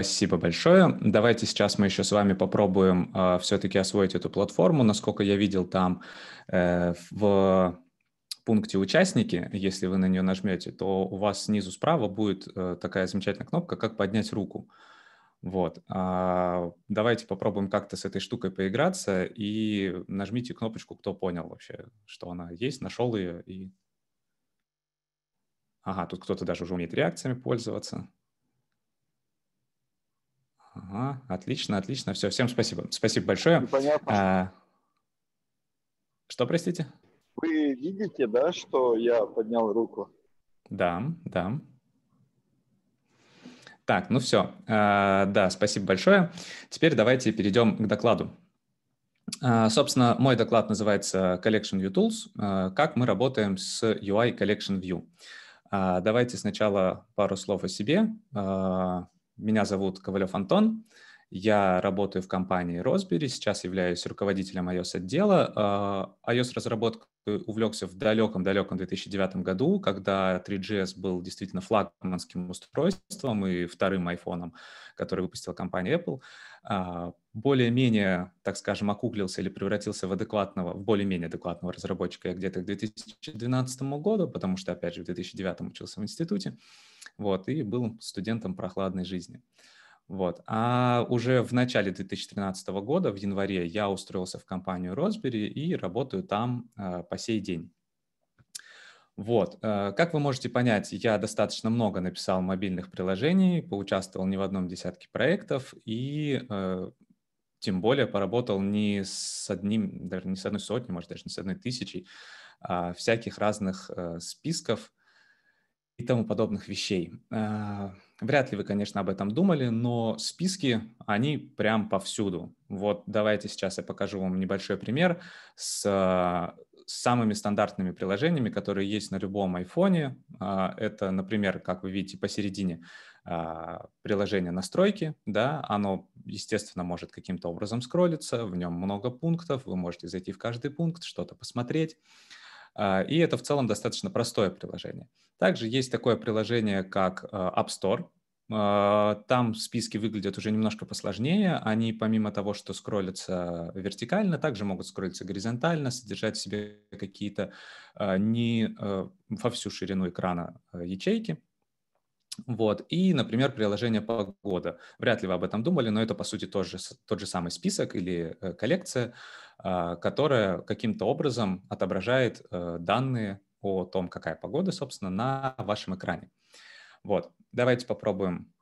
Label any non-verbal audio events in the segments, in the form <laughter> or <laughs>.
Спасибо большое. Давайте сейчас мы еще с вами попробуем э, а, все-таки освоить эту платформу. Насколько я видел там э, в пункте «Участники», если вы на нее нажмете, то у вас снизу справа будет э, такая замечательная кнопка «Как поднять руку». Вот. А, давайте попробуем как-то с этой штукой поиграться и нажмите кнопочку «Кто понял вообще, что она есть», нашел ее и... Ага, тут кто-то даже уже умеет реакциями пользоваться. Ага, отлично, отлично. Все, всем спасибо. Спасибо большое. Непонятно. А, что, простите? Вы видите, да, что я поднял руку? Да, да. Так, ну все. А, да, спасибо большое. Теперь давайте перейдем к докладу. А, собственно, мой доклад называется Collection View Tools. А, как мы работаем с UI Collection View. А, давайте сначала пару слов о себе. Меня зовут Ковалев Антон. Я работаю в компании Росбери, сейчас являюсь руководителем iOS-отдела. А, iOS-разработкой увлекся в далеком-далеком 2009 году, когда 3GS был действительно флагманским устройством и вторым айфоном, который выпустила компания Apple. А, более-менее, так скажем, окуклился или превратился в адекватного, в более-менее адекватного разработчика где-то к 2012 году, потому что, опять же, в 2009 учился в институте вот, и был студентом прохладной жизни. Вот. А уже в начале 2013 года, в январе, я устроился в компанию Росбери и работаю там э, по сей день. Вот. Э, как вы можете понять, я достаточно много написал мобильных приложений, поучаствовал не в одном десятке проектов и э, тем более поработал не с одним, даже не с одной сотней, может даже не с одной тысячей всяких разных списков, и тому подобных вещей. Э, вряд ли вы, конечно, об этом думали, но списки, они прям повсюду. Вот давайте сейчас я покажу вам небольшой пример с самыми стандартными приложениями, которые есть на любом айфоне. Э, это, например, как вы видите посередине, э, приложение настройки, да, оно, естественно, может каким-то образом скроллиться, в нем много пунктов, вы можете зайти в каждый пункт, что-то посмотреть. А, и это в целом достаточно простое приложение. Также есть такое приложение, как э, App Store. А, там списки выглядят уже немножко посложнее. Они помимо того, что скроллятся вертикально, также могут скроллиться горизонтально, содержать в себе какие-то а, не э, во всю ширину экрана э, ячейки. Вот. И, например, приложение «Погода». Вряд ли вы об этом думали, но это, по сути, тот же, тот же самый список или э, коллекция, а, которая каким-то образом отображает э, данные о том, какая погода, собственно, на вашем экране. Вот. Давайте попробуем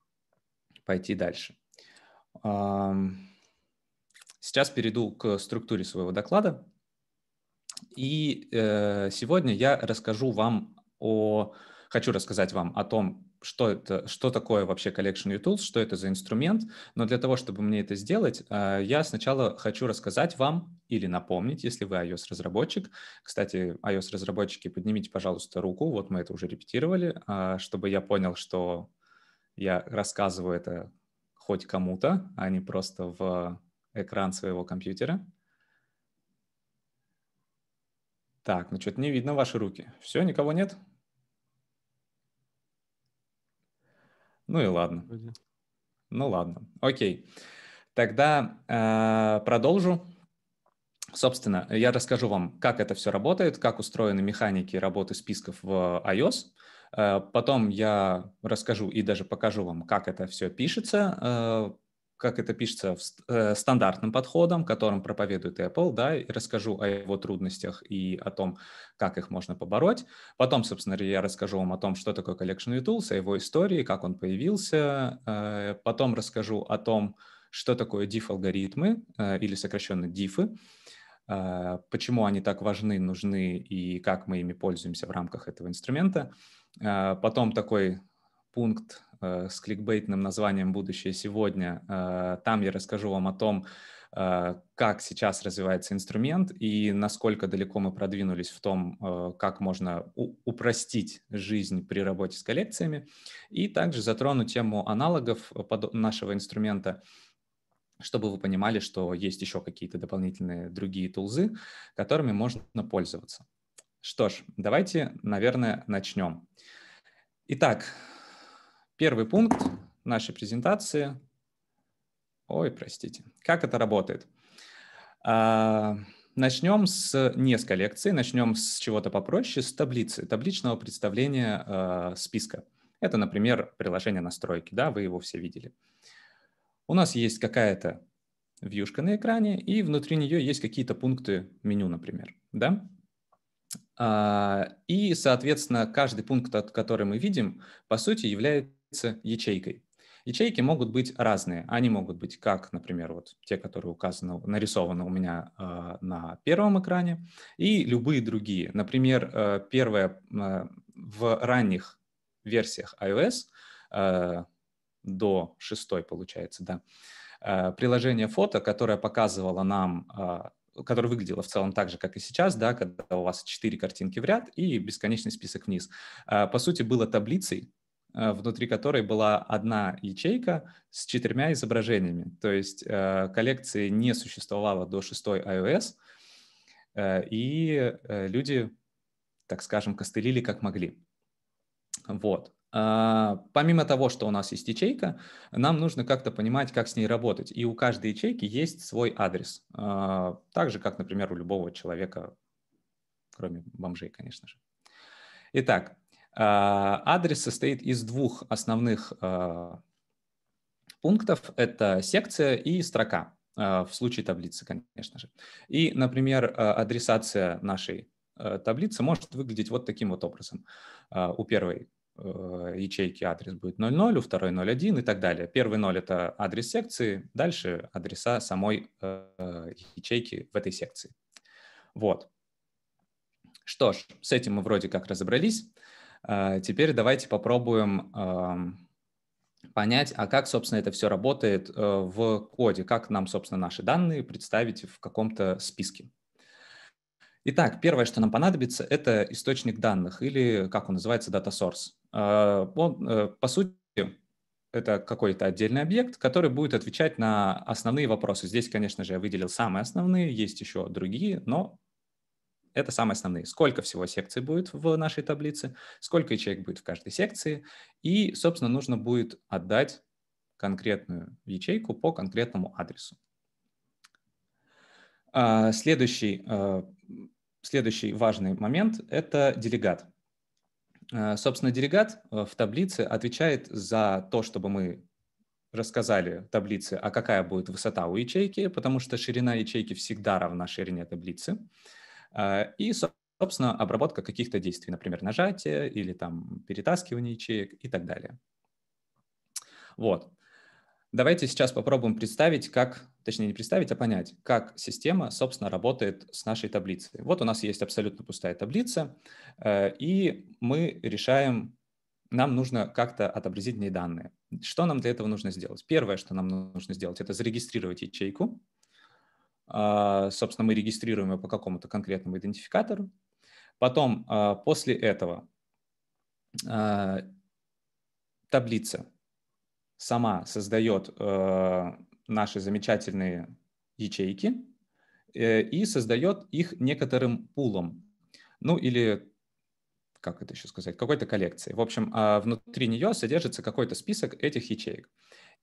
пойти дальше. Сейчас перейду к структуре своего доклада. И э, сегодня я расскажу вам о... Хочу рассказать вам о том, что это, что такое вообще Collection View Tools, что это за инструмент. Но для того, чтобы мне это сделать, а, я сначала хочу рассказать вам или напомнить, если вы iOS-разработчик. Кстати, iOS-разработчики, поднимите, пожалуйста, руку, вот мы это уже репетировали, а, чтобы я понял, что я рассказываю это хоть кому-то, а не просто в экран своего компьютера. Так, ну что-то не видно ваши руки. Все, никого нет? Нет. Ну и ладно. Вроде. Ну ладно, окей. Тогда э, продолжу. Собственно, я расскажу вам, как это все работает, как устроены механики работы списков в iOS. Э, потом я расскажу и даже покажу вам, как это все пишется э, как это пишется, в, э, стандартным подходом, которым проповедует Apple, да, и расскажу о его трудностях и о том, как их можно побороть. Потом, собственно, я расскажу вам о том, что такое Collection Tools, о его истории, как он появился. Э, потом расскажу о том, что такое diff-алгоритмы э, или сокращенно дифы, почему они так важны, нужны и как мы ими пользуемся в рамках этого инструмента. Потом такой пункт Э, с кликбейтным названием «Будущее сегодня». Э, там я расскажу вам о том, э, как сейчас развивается инструмент и насколько далеко мы продвинулись в том, как можно упростить жизнь при работе с коллекциями. И также затрону тему аналогов нашего инструмента, чтобы вы понимали, что есть еще какие-то дополнительные другие тулзы, которыми можно пользоваться. Что ж, давайте, наверное, начнем. Итак, Первый пункт нашей презентации. Ой, простите. Как это работает? А, начнем с не с коллекции, начнем с чего-то попроще, с таблицы, табличного представления а, списка. Это, например, приложение настройки, да, вы его все видели. У нас есть какая-то вьюшка на экране, и внутри нее есть какие-то пункты меню, например, да. А, и, соответственно, каждый пункт, который мы видим, по сути, является является ячейкой. Ячейки могут быть разные. Они могут быть как, например, вот те, которые указаны, нарисованы у меня э, на первом экране, и любые другие. Например, э, первое э, в ранних версиях iOS э, до шестой, получается, да, э, приложение фото, которое показывало нам э, а, которая выглядела в целом так же, как и сейчас, да, когда у вас четыре картинки в ряд и бесконечный список вниз. Э, по сути, было таблицей, Э, внутри которой была одна ячейка с четырьмя изображениями. То есть э, коллекции не существовало до 6 iOS, э, и люди, так скажем, костылили как могли. Вот. А, помимо того, что у нас есть ячейка, нам нужно как-то понимать, как с ней работать. И у каждой ячейки есть свой адрес. А, так же, как, например, у любого человека, кроме бомжей, конечно же. Итак, а, адрес состоит из двух основных а, пунктов. Это секция и строка, а, в случае таблицы, конечно же. И, например, адресация нашей таблицы может выглядеть вот таким вот образом. У первой ячейки адрес будет 00, у второй 01 и так далее. Первый 0 – это адрес секции, дальше адреса самой ячейки в этой секции. Вот. Что ж, с этим мы вроде как разобрались. А, теперь давайте попробуем понять, а как, собственно, это все работает э, в коде, как нам, собственно, наши данные представить в каком-то списке. Итак, первое, что нам понадобится, это источник данных, или как он называется, data source. А, он, э, по сути, это какой-то отдельный объект, который будет отвечать на основные вопросы. Здесь, конечно же, я выделил самые основные, есть еще другие, но это самые основные. Сколько всего секций будет в нашей таблице, сколько ячеек будет в каждой секции. И, собственно, нужно будет отдать конкретную ячейку по конкретному адресу. А, следующий, а, следующий важный момент – это делегат. А, собственно, делегат э, в таблице отвечает за то, чтобы мы рассказали таблице, а какая будет высота у ячейки, потому что ширина ячейки всегда равна ширине таблицы. А, и, собственно, обработка каких-то действий, например, нажатие или там перетаскивание ячеек и так далее. Вот. Давайте сейчас попробуем представить, как, точнее не представить, а понять, как система, собственно, работает с нашей таблицей. Вот у нас есть абсолютно пустая таблица, э, и мы решаем, нам нужно как-то отобразить в ней данные. Что нам для этого нужно сделать? Первое, что нам нужно сделать, это зарегистрировать ячейку. А, собственно, мы регистрируем ее по какому-то конкретному идентификатору. Потом, а, после этого, а, таблица сама создает наши замечательные ячейки э, и создает их некоторым пулом. Ну или как это еще сказать, какой-то коллекцией. В общем, внутри нее содержится какой-то список этих ячеек.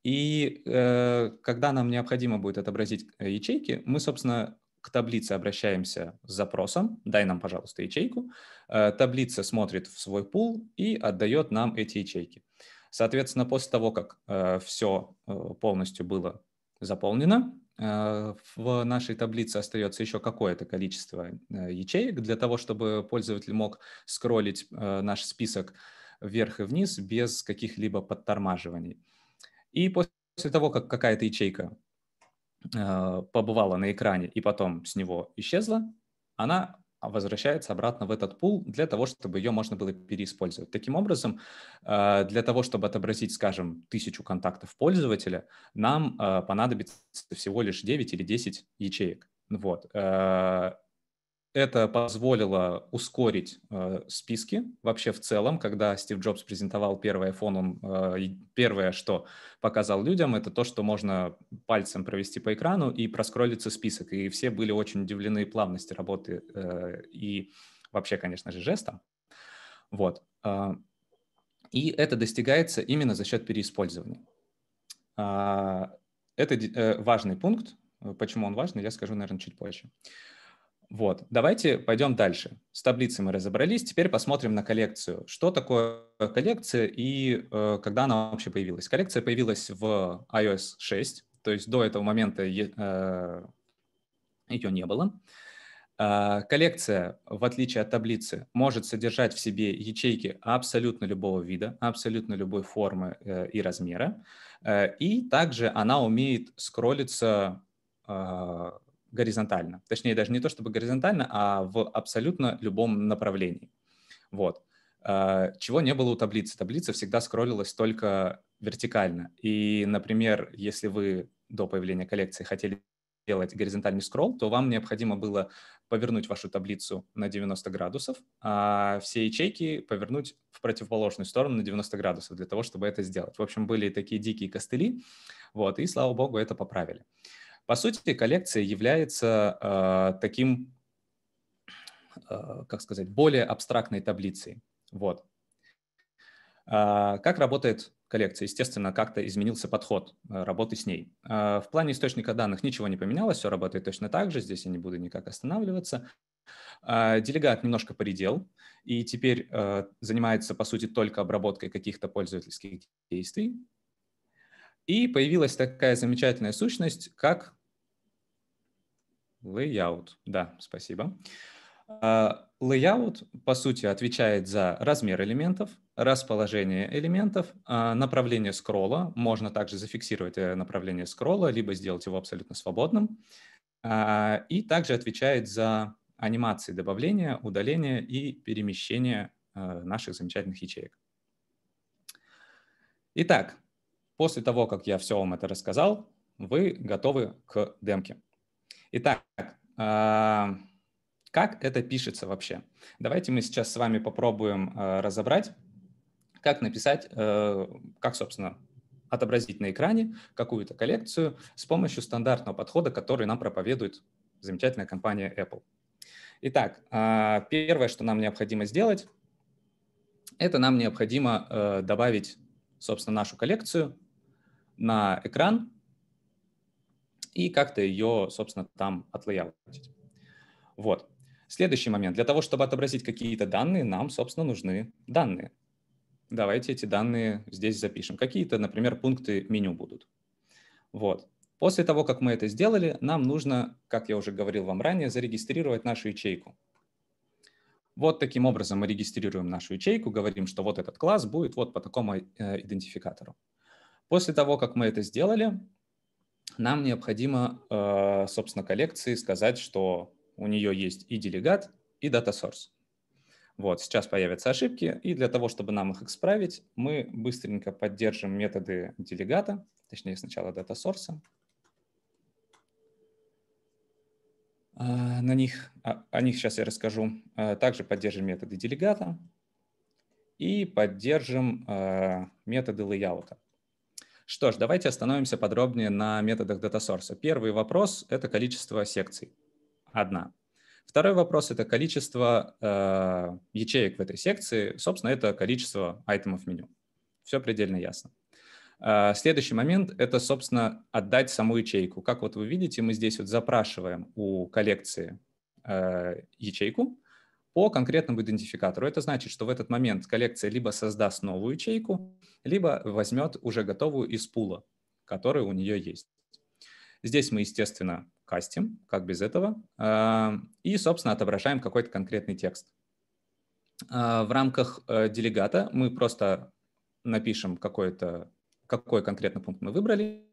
И э, когда нам необходимо будет отобразить э, ячейки, мы, собственно, к таблице обращаемся с запросом «дай нам, пожалуйста, ячейку». Э, таблица смотрит в свой пул и отдает нам эти ячейки. Соответственно, после того, как э, все э, полностью было заполнено, э, в нашей таблице остается еще какое-то количество э, ячеек для того, чтобы пользователь мог скроллить наш список вверх и вниз без каких-либо подтормаживаний. И после того, как какая-то ячейка а, побывала на экране и потом с него исчезла, она возвращается обратно в этот пул для того, чтобы ее можно было переиспользовать. Таким образом, а, для того, чтобы отобразить, скажем, тысячу контактов пользователя, нам а, понадобится всего лишь 9 или 10 ячеек. Вот. Это позволило ускорить э, списки вообще в целом. Когда Стив Джобс презентовал первый iPhone, он э, первое, что показал людям, это то, что можно пальцем провести по экрану и проскроллиться список. И все были очень удивлены плавности работы э, и вообще, конечно же, жестом. Вот. А, и это достигается именно за счет переиспользования. А, это э, важный пункт. Почему он важный, я скажу, наверное, чуть позже. Вот, давайте пойдем дальше. С таблицей мы разобрались, теперь посмотрим на коллекцию. Что такое коллекция и э, когда она вообще появилась? Коллекция появилась в iOS 6, то есть до этого момента э, ее не было. Э, коллекция, в отличие от таблицы, может содержать в себе ячейки абсолютно любого вида, абсолютно любой формы э, и размера. Э, и также она умеет скроллиться э, горизонтально. Точнее, даже не то чтобы горизонтально, а в абсолютно любом направлении. Вот. Э, чего не было у таблицы. Таблица всегда скроллилась только вертикально. И, например, если вы до появления коллекции хотели делать горизонтальный скролл, то вам необходимо было повернуть вашу таблицу на 90 градусов, а все ячейки повернуть в противоположную сторону на 90 градусов для того, чтобы это сделать. В общем, были такие дикие костыли, вот, и, слава богу, это поправили. По сути, коллекция является э, таким, э, как сказать, более абстрактной таблицей. Вот. Э, как работает коллекция? Естественно, как-то изменился подход работы с ней. Э, в плане источника данных ничего не поменялось, все работает точно так же, здесь я не буду никак останавливаться. Делегат немножко поредел и теперь э, занимается, по сути, только обработкой каких-то пользовательских действий. И появилась такая замечательная сущность, как Layout, да, спасибо. А, layout, по сути, отвечает за размер элементов, расположение элементов, а, направление скролла. Можно также зафиксировать э, направление скролла, либо сделать его абсолютно свободным. А, и также отвечает за анимации добавления, удаления и перемещения э, наших замечательных ячеек. Итак, после того, как я все вам это рассказал, вы готовы к демке. Итак, а, как это пишется вообще? Давайте мы сейчас с вами попробуем а, разобрать, как написать, а, как, собственно, отобразить на экране какую-то коллекцию с помощью стандартного подхода, который нам проповедует замечательная компания Apple. Итак, первое, что нам необходимо сделать, это нам необходимо добавить, собственно, нашу коллекцию на экран и как-то ее, собственно, там отлоялотить. Вот. Следующий момент. Для того, чтобы отобразить какие-то данные, нам, собственно, нужны данные. Давайте эти данные здесь запишем. Какие-то, например, пункты меню будут. Вот. После того, как мы это сделали, нам нужно, как я уже говорил вам ранее, зарегистрировать нашу ячейку. Вот таким образом мы регистрируем нашу ячейку, говорим, что вот этот класс будет вот по такому э, идентификатору. После того, как мы это сделали, нам необходимо, э, собственно, коллекции сказать, что у нее есть и делегат, и дата source. Вот, сейчас появятся ошибки, и для того, чтобы нам их исправить, мы быстренько поддержим методы делегата, точнее сначала дата source. Э, на них, о них сейчас я расскажу. Э, также поддержим методы делегата и поддержим методы лейаута. Что ж, давайте остановимся подробнее на методах датасорса. Первый вопрос — это количество секций. Одна. Второй вопрос — это количество э, ячеек в этой секции. Собственно, это количество айтемов меню. Все предельно ясно. Э, следующий момент — это, собственно, отдать саму ячейку. Как вот вы видите, мы здесь вот запрашиваем у коллекции э, ячейку, по конкретному идентификатору. Это значит, что в этот момент коллекция либо создаст новую ячейку, либо возьмет уже готовую из пула, который у нее есть. Здесь мы, естественно, кастим, как без этого, а, и, собственно, отображаем какой-то конкретный текст. А, в рамках э, делегата мы просто напишем какой-то какой конкретно пункт мы выбрали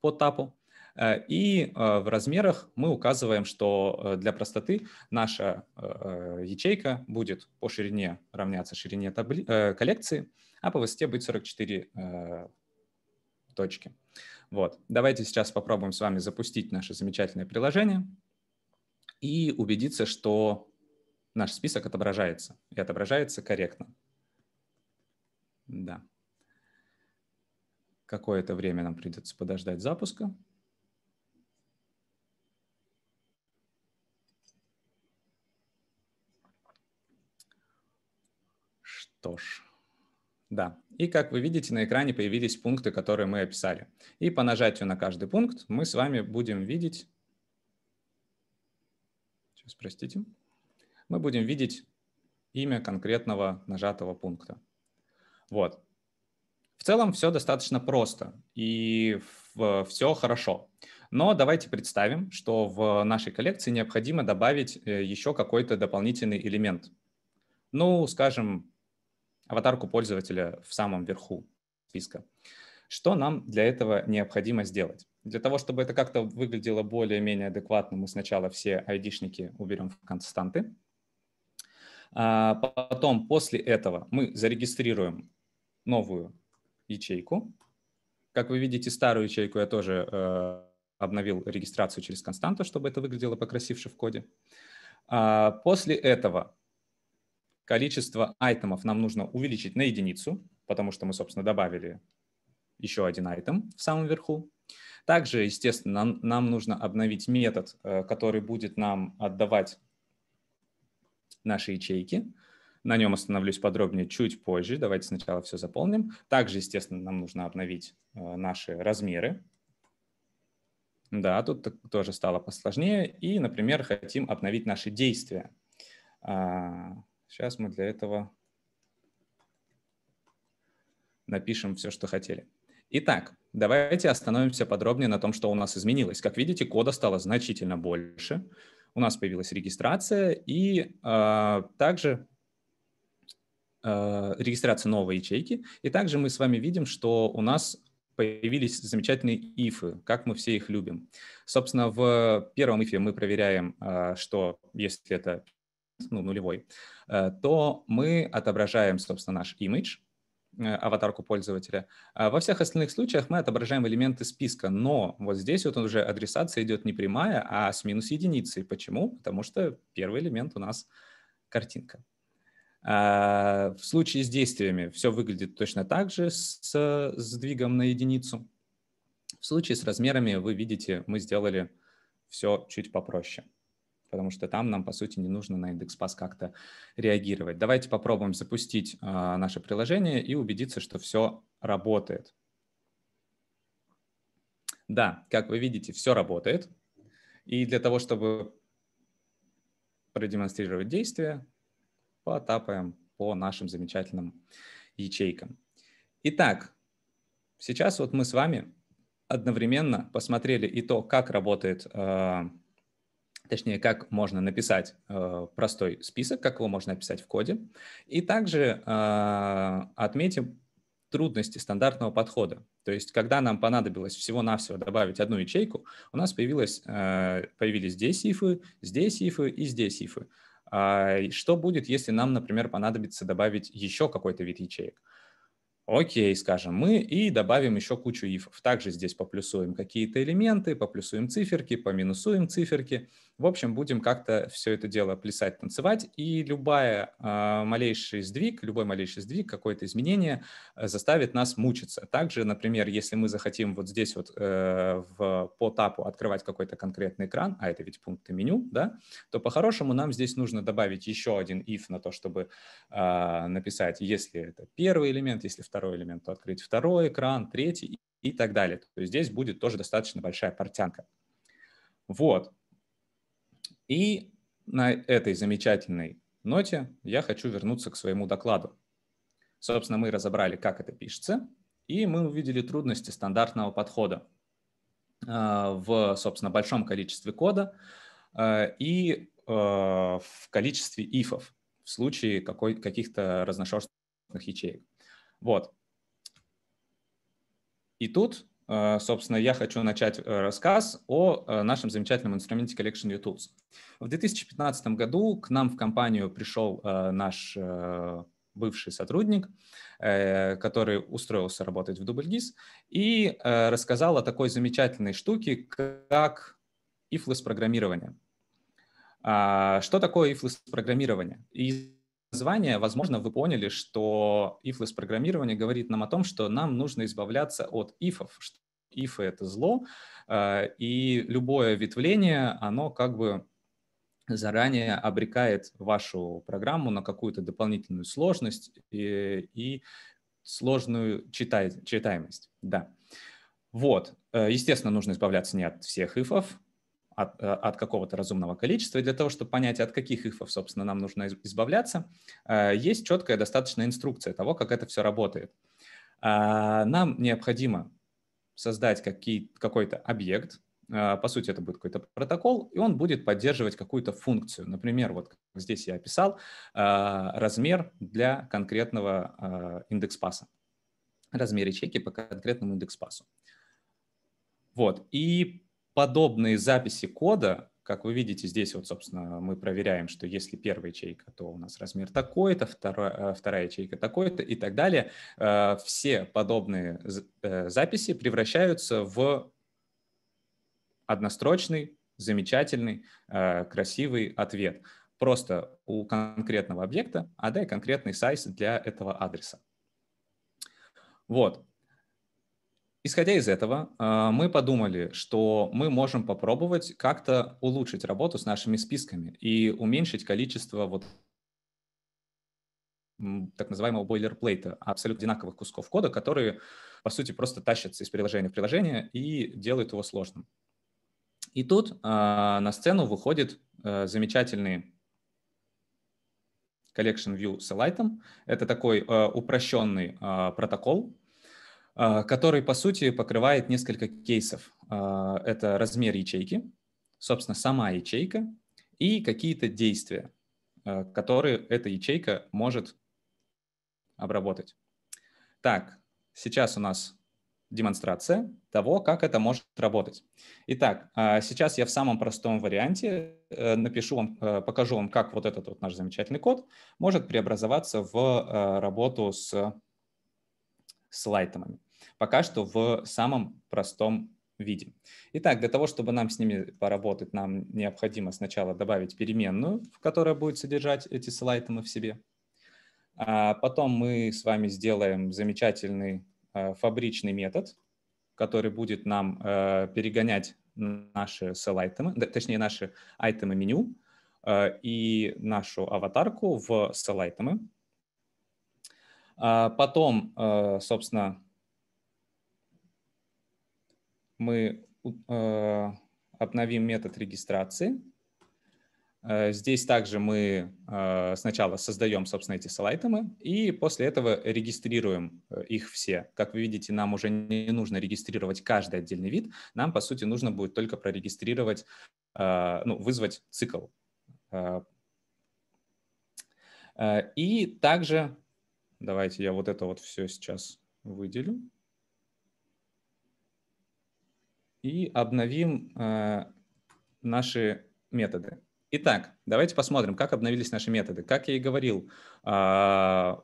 по тапу, Э, и э, в размерах мы указываем, что э, для простоты наша ячейка будет по ширине равняться ширине табли- коллекции, а по высоте будет 44 точки. Вот. Давайте сейчас попробуем с вами запустить наше замечательное приложение и убедиться, что наш список отображается и отображается корректно. Да. Какое-то время нам придется подождать запуска. Что ж, да. И как вы видите, на экране появились пункты, которые мы описали. И по нажатию на каждый пункт мы с вами будем видеть... Сейчас, простите. Мы будем видеть имя конкретного нажатого пункта. Вот. В целом все достаточно просто и все хорошо. Но давайте представим, что в нашей коллекции необходимо добавить э, еще какой-то дополнительный элемент. Ну, скажем, аватарку пользователя в самом верху списка. Что нам для этого необходимо сделать? Для того, чтобы это как-то выглядело более-менее адекватно, мы сначала все айдишники уберем в константы. А, потом, после этого, мы зарегистрируем новую ячейку. Как вы видите, старую ячейку я тоже э, обновил регистрацию через константу, чтобы это выглядело покрасивше в коде. А, после этого количество айтемов нам нужно увеличить на единицу, потому что мы, собственно, добавили еще один айтем в самом верху. Также, естественно, нам, нам нужно обновить метод, э, который будет нам отдавать наши ячейки. На нем остановлюсь подробнее чуть позже. Давайте сначала все заполним. Также, естественно, нам нужно обновить э, наши размеры. Да, тут тоже стало посложнее. И, например, хотим обновить наши действия. А, Сейчас мы для этого напишем все, что хотели. Итак, давайте остановимся подробнее на том, что у нас изменилось. Как видите, кода стало значительно больше. У нас появилась регистрация и э, также э, регистрация новой ячейки. И также мы с вами видим, что у нас появились замечательные ифы, как мы все их любим. Собственно, в первом ифе мы проверяем, а, что если это ну, нулевой, э, то мы отображаем, собственно, наш имидж, э, аватарку пользователя. А во всех остальных случаях мы отображаем элементы списка, но вот здесь вот уже адресация идет не прямая, а с минус единицей. Почему? Потому что первый элемент у нас картинка. А, в случае с действиями все выглядит точно так же с сдвигом на единицу. В случае с размерами, вы видите, мы сделали все чуть попроще потому что там нам, по сути, не нужно на индекс пас как-то реагировать. Давайте попробуем запустить а, наше приложение и убедиться, что все работает. Да, как вы видите, все работает. И для того, чтобы продемонстрировать действие, потапаем по нашим замечательным ячейкам. Итак, сейчас вот мы с вами одновременно посмотрели и то, как работает э, точнее, как можно написать э, простой список, как его можно описать в коде. И также э, отметим трудности стандартного подхода. То есть, когда нам понадобилось всего-навсего добавить одну ячейку, у нас появилось, э, появились здесь ифы, здесь ифы и здесь ифы. А что будет, если нам, например, понадобится добавить еще какой-то вид ячеек? Окей, скажем мы, и добавим еще кучу ифов. Также здесь поплюсуем какие-то элементы, поплюсуем циферки, поминусуем циферки. В общем, будем как-то все это дело плясать, танцевать, и любая э, малейший сдвиг, любой малейший сдвиг, какое-то изменение э, заставит нас мучиться. Также, например, если мы захотим вот здесь вот э, в, по тапу открывать какой-то конкретный экран, а это ведь пункты меню, да, то по-хорошему нам здесь нужно добавить еще один if на то, чтобы э, написать, если это первый элемент, если второй элемент, то открыть второй экран, третий и, и так далее. То есть здесь будет тоже достаточно большая портянка. Вот, и на этой замечательной ноте я хочу вернуться к своему докладу. Собственно, мы разобрали, как это пишется, и мы увидели трудности стандартного подхода э, в, собственно, большом количестве кода э, и э, в количестве ифов в случае какой каких-то разношерстных ячеек. Вот. И тут Э, собственно, я хочу начать э, рассказ о э, нашем замечательном инструменте Collection View Tools. В 2015 году к нам в компанию пришел наш бывший сотрудник, который устроился работать в DoubleGIS и рассказал о такой замечательной штуке, как ifless программирование. А, что такое ifless программирование? название, возможно, вы поняли, что ifless программирование говорит нам о том, что нам нужно избавляться от ифов, что ифы — это зло, э, и любое ветвление, оно как бы заранее обрекает вашу программу на какую-то дополнительную сложность и, э, и сложную читай, читаемость. Да. Вот. Э, естественно, нужно избавляться не от всех ифов, от, э, от какого-то разумного количества. И для того, чтобы понять, от каких ифов, собственно, нам нужно избавляться, э, есть четкая достаточная инструкция того, как это все работает. А, нам необходимо создать какой-то объект, э, по сути, это будет какой-то протокол, и он будет поддерживать какую-то функцию. Например, вот здесь я описал размер для конкретного индекс паса, размер ячейки по конкретному индекс пасу. Вот, и подобные записи кода, как вы видите, здесь вот, собственно, мы проверяем, что если первая ячейка, то у нас размер такой-то, вторая, э, вторая ячейка такой-то и так далее. Э, все подобные э, записи превращаются в однострочный, замечательный, красивый ответ. Просто у конкретного объекта а отдай конкретный сайз для этого адреса. Вот. Исходя из этого, а, мы подумали, что мы можем попробовать как-то улучшить работу с нашими списками и уменьшить количество вот так называемого бойлерплейта, абсолютно одинаковых кусков кода, которые, по сути, просто тащатся из приложения в приложение и делают его сложным. И тут э, на сцену выходит э, замечательный Collection View с Elite. Это такой э, упрощенный э, протокол, а, который, по сути, покрывает несколько кейсов. А, это размер ячейки, собственно, сама ячейка и какие-то действия, а, которые эта ячейка может обработать. Так, сейчас у нас демонстрация того, как это может работать. Итак, сейчас я в самом простом варианте э, напишу вам, э, покажу вам, как вот этот вот наш замечательный код может преобразоваться в э, работу с с лайтомами. Пока что в самом простом виде. Итак, для того, чтобы нам с ними поработать, нам необходимо сначала добавить переменную, в которой будет содержать эти слайтомы в себе. А потом мы с вами сделаем замечательный э, фабричный метод, который будет нам э, перегонять наши селайтемы, точнее наши айтемы меню э, и нашу аватарку в селайтемы. А потом, э, собственно, мы э, обновим метод регистрации. Э, здесь также мы сначала создаем, собственно, эти слайтемы, и после этого регистрируем их все. Как вы видите, нам уже не нужно регистрировать каждый отдельный вид, нам, по сути, нужно будет только прорегистрировать, ну, вызвать цикл. И также Давайте я вот это вот все сейчас выделю. И обновим э, наши методы. Итак, давайте посмотрим, как обновились наши методы. Как я и говорил, э,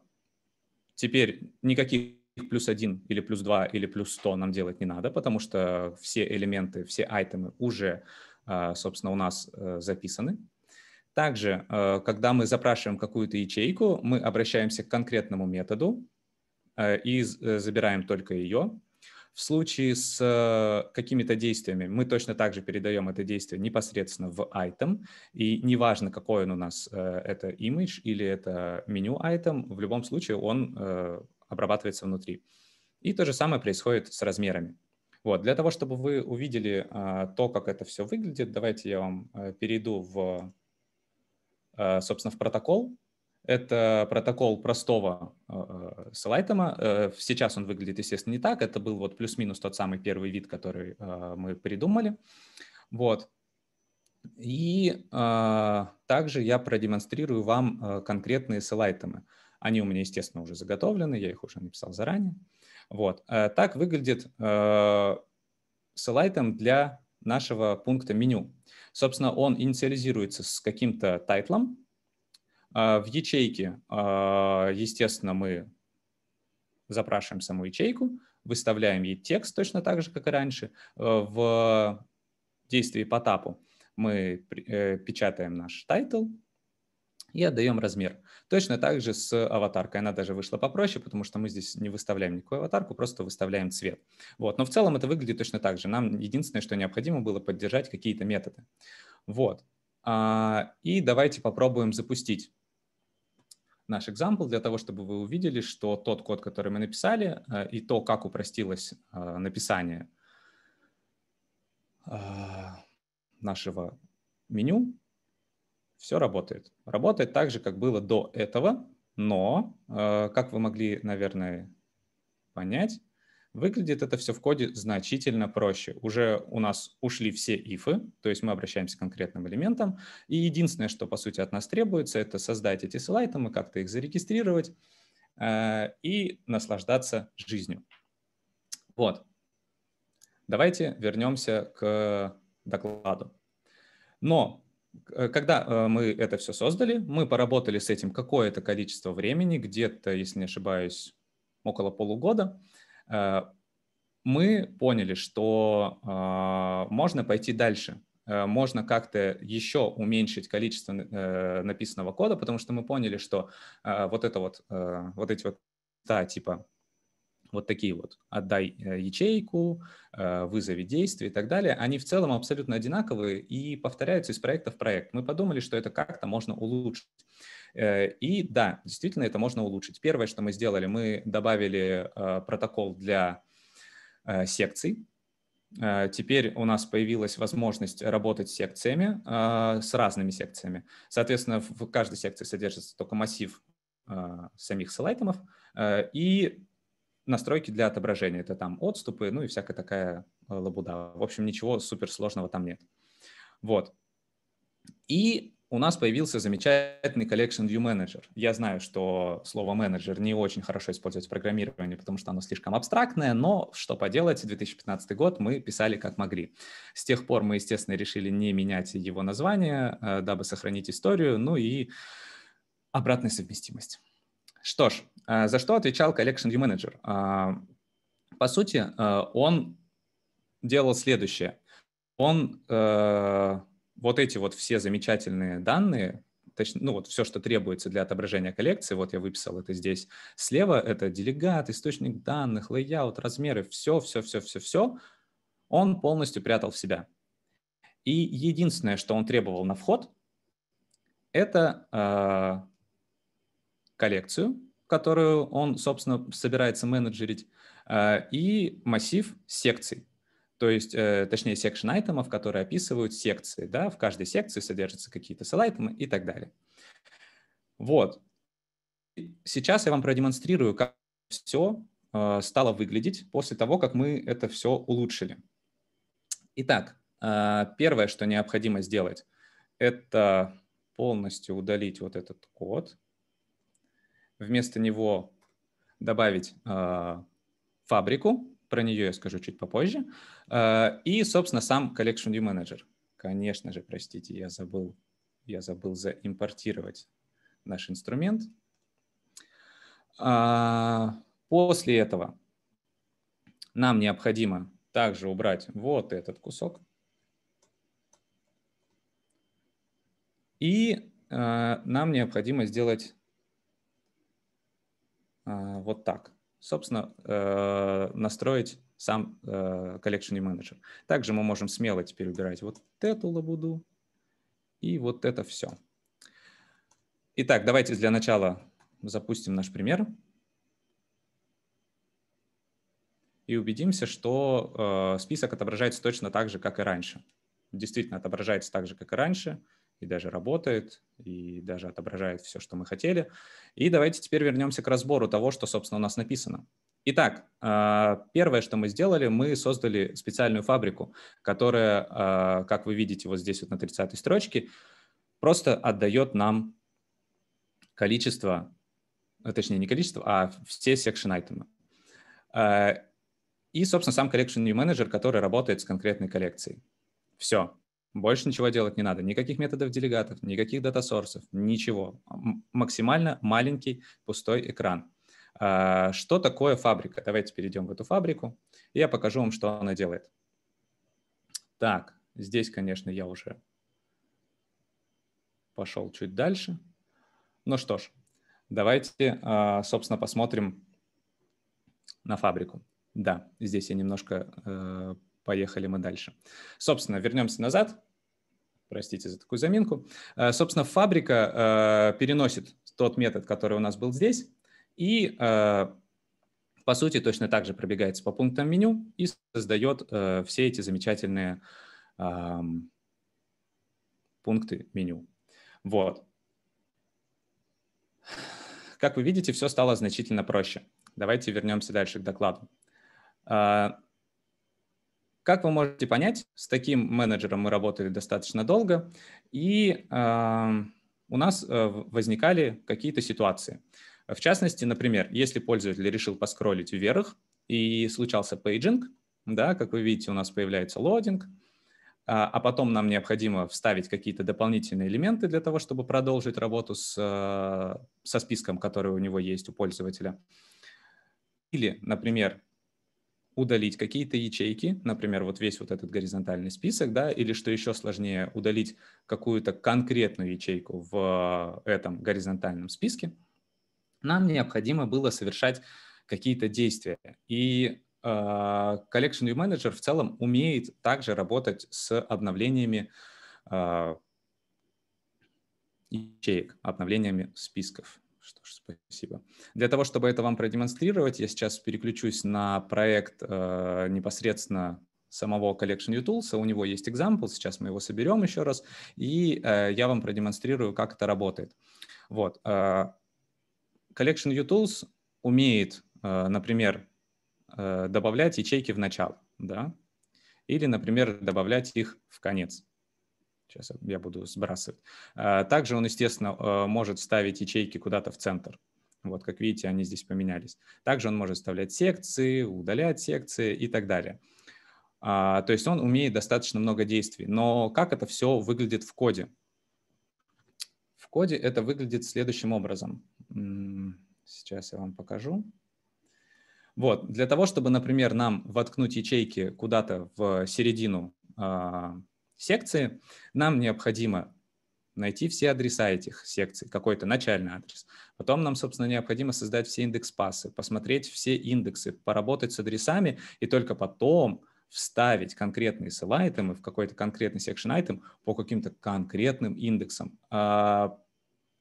теперь никаких плюс один или плюс два или плюс сто нам делать не надо, потому что все элементы, все айтемы уже, а, собственно, у нас э, записаны. Также, э, когда мы запрашиваем какую-то ячейку, мы обращаемся к конкретному методу э, и э, забираем только ее. В случае с какими-то действиями мы точно также передаем это действие непосредственно в item, и неважно, какой он у нас, это image или это меню item, в любом случае он обрабатывается внутри. И то же самое происходит с размерами. Вот, для того, чтобы вы увидели то, как это все выглядит, давайте я вам перейду в Э, собственно, в протокол. Это протокол простого э, э, с Light'ом. Сейчас он выглядит, естественно, не так. Это был вот плюс-минус тот самый первый вид, который мы придумали. Вот. И также я продемонстрирую вам конкретные селайтемы. Они у меня, естественно, уже заготовлены, я их уже написал заранее. Вот. Так выглядит селайтем для нашего пункта меню. Собственно, он инициализируется с каким-то тайтлом. А, в ячейке, а, естественно, мы запрашиваем саму ячейку, выставляем ей текст точно так же, как и раньше. А, в действии по тапу мы э, печатаем наш тайтл, и отдаем размер. Точно так же с аватаркой. Она даже вышла попроще, потому что мы здесь не выставляем никакую аватарку, просто выставляем цвет. Вот. Но в целом это выглядит точно так же. Нам единственное, что необходимо было поддержать какие-то методы. Вот. А, и давайте попробуем запустить наш экзампл для того, чтобы вы увидели, что тот код, который мы написали, э, и то, как упростилось э, написание э, нашего меню, все работает. Работает так же, как было до этого, но, э, как вы могли, наверное, понять, выглядит это все в коде значительно проще. Уже у нас ушли все ифы, то есть мы обращаемся к конкретным элементам, и единственное, что, по сути, от нас требуется, это создать эти мы как-то их зарегистрировать э, и наслаждаться жизнью. Вот. Давайте вернемся к докладу. Но Э, когда э, мы это все создали, мы поработали с этим какое-то количество времени, где-то, если не ошибаюсь, около полугода, э, мы поняли, что а, можно пойти дальше, можно как-то еще уменьшить количество написанного кода, потому что мы поняли, что вот это вот, вот эти вот да, типа вот такие вот «отдай э, ячейку», э, «вызови действие» и так далее, они в целом абсолютно одинаковые и повторяются из проекта в проект. Мы подумали, что это как-то можно улучшить. Э, и да, действительно, это можно улучшить. Первое, что мы сделали, мы добавили протокол для секций. Теперь у нас появилась возможность работать с секциями, с разными секциями. Соответственно, в каждой секции содержится только массив самих слайдов, и настройки для отображения. Это там отступы, ну и всякая такая э, лабуда. В общем, ничего суперсложного там нет. Вот. И у нас появился замечательный Collection View Manager. Я знаю, что слово менеджер не очень хорошо использовать в программировании, потому что оно слишком абстрактное, но что поделать, 2015 год мы писали как могли. С тех пор мы, естественно, решили не менять его название, э, дабы сохранить историю, ну и обратная совместимость. Что ж, э, за что отвечал Collection View Manager? Э, по сути, э, он делал следующее. Он вот эти вот все замечательные данные, точнее, ну вот все, что требуется для отображения коллекции, вот я выписал это здесь слева, это делегат, источник данных, лейаут, размеры, все, все, все, все, все, он полностью прятал в себя. И единственное, что он требовал на вход, это коллекцию, которую он, собственно, собирается менеджерить, э, и массив секций. То есть, э, точнее, секшн айтемов, которые описывают секции. Да? В каждой секции содержатся какие-то селайтемы и так далее. Вот. Сейчас я вам продемонстрирую, как все э, стало выглядеть после того, как мы это все улучшили. Итак, первое, что необходимо сделать, это полностью удалить вот этот код – вместо него добавить э, фабрику, про нее я скажу чуть попозже, э, и, собственно, сам Collection View Manager. Конечно же, простите, я забыл, я забыл заимпортировать наш инструмент. Э, после этого нам необходимо также убрать вот этот кусок. И э, нам необходимо сделать а, вот так. Собственно, э, настроить сам Collection э, менеджер Также мы можем смело теперь убирать вот эту лабуду и вот это все. Итак, давайте для начала запустим наш пример и убедимся, что э, список отображается точно так же, как и раньше. Действительно отображается так же, как и раньше и даже работает, и даже отображает все, что мы хотели. И давайте теперь вернемся к разбору того, что, собственно, у нас написано. Итак, а, первое, что мы сделали, мы создали специальную фабрику, которая, а, как вы видите вот здесь вот на 30 строчке, просто отдает нам количество, э, точнее не количество, а все section айтемы. А, и, собственно, сам collection менеджер который работает с конкретной коллекцией. Все. Больше ничего делать не надо. Никаких методов делегатов, никаких дата-сорсов, ничего. Максимально маленький пустой экран. А, что такое фабрика? Давайте перейдем в эту фабрику, и я покажу вам, что она делает. Так, здесь, конечно, я уже пошел чуть дальше. Ну что ж, давайте, а, собственно, посмотрим на фабрику. Да, здесь я немножко э, Поехали мы дальше. Собственно, вернемся назад. Простите за такую заминку. Э, собственно, фабрика э, переносит тот метод, который у нас был здесь, и э, по сути точно так же пробегается по пунктам меню и создает все эти замечательные пункты меню. Вот. Как вы видите, все стало значительно проще. Давайте вернемся дальше к докладу. Как вы можете понять, с таким менеджером мы работали достаточно долго, и э, у нас э, возникали какие-то ситуации. В частности, например, если пользователь решил поскролить вверх и случался пейджинг, да, как вы видите, у нас появляется лодинг, а, а потом нам необходимо вставить какие-то дополнительные элементы для того, чтобы продолжить работу с, э, со списком, который у него есть у пользователя. Или, например, удалить какие-то ячейки, например, вот весь вот этот горизонтальный список, да, или что еще сложнее, удалить какую-то конкретную ячейку в э, этом горизонтальном списке, нам необходимо было совершать какие-то действия. И э, Collection View Manager в целом умеет также работать с обновлениями э, ячеек, обновлениями списков. Что ж, спасибо. Для того, чтобы это вам продемонстрировать, я сейчас переключусь на проект э, непосредственно самого Collection u У него есть example, сейчас мы его соберем еще раз, и э, я вам продемонстрирую, как это работает. Вот. Э, Collection u умеет, э, например, э, добавлять ячейки в начало, да, или, например, добавлять их в конец. Сейчас я буду сбрасывать. А, также он, естественно, э, может вставить ячейки куда-то в центр. Вот, как видите, они здесь поменялись. Также он может вставлять секции, удалять секции и так далее. А, то есть он умеет достаточно много действий. Но как это все выглядит в коде? В коде это выглядит следующим образом. Сейчас я вам покажу. Вот, для того, чтобы, например, нам воткнуть ячейки куда-то в середину а, секции, нам необходимо найти все адреса этих секций, какой-то начальный адрес. Потом нам, собственно, необходимо создать все индекс-пассы, посмотреть все индексы, поработать с адресами и только потом вставить конкретные ссыл-айтемы в какой-то конкретный section-айтем по каким-то конкретным индексам. А,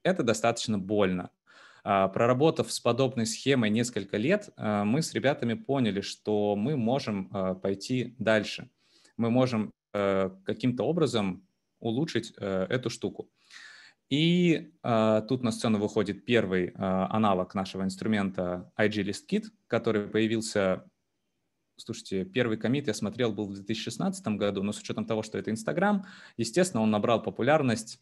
это достаточно больно. А, проработав с подобной схемой несколько лет, а, мы с ребятами поняли, что мы можем пойти дальше. Мы можем Э, каким-то образом улучшить э, эту штуку. И э, тут на сцену выходит первый э, аналог нашего инструмента IG-ListKit, который появился, слушайте, первый комит я смотрел был в 2016 году, но с учетом того, что это Инстаграм, естественно, он набрал популярность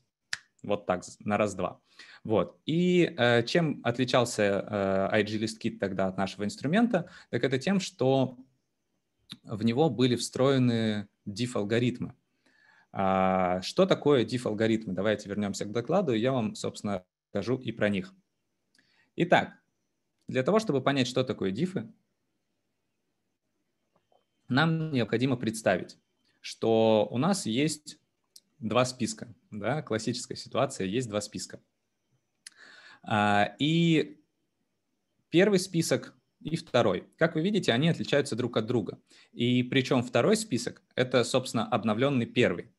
вот так, на раз-два. Вот. И э, чем отличался э, IG-ListKit тогда от нашего инструмента, так это тем, что в него были встроены Диф алгоритмы а, Что такое диф алгоритмы Давайте вернемся к докладу, и я вам, собственно, расскажу и про них. Итак, для того, чтобы понять, что такое дифы, нам необходимо представить, что у нас есть два списка. Да? Классическая ситуация, есть два списка. А, и первый список и второй. Как вы видите, они отличаются друг от друга. И причем второй список – это, собственно, обновленный первый.